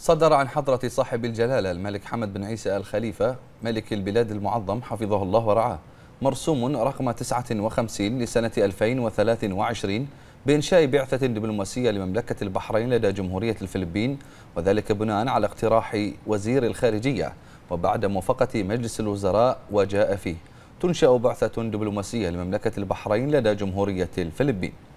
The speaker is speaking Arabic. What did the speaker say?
صدر عن حضرة صاحب الجلالة الملك حمد بن عيسى الخليفة ملك البلاد المعظم حفظه الله ورعاه مرسوم رقم 59 لسنة 2023 بإنشاء بعثة دبلوماسية لمملكة البحرين لدى جمهورية الفلبين وذلك بناء على اقتراح وزير الخارجية وبعد موافقة مجلس الوزراء وجاء فيه تنشأ بعثة دبلوماسية لمملكة البحرين لدى جمهورية الفلبين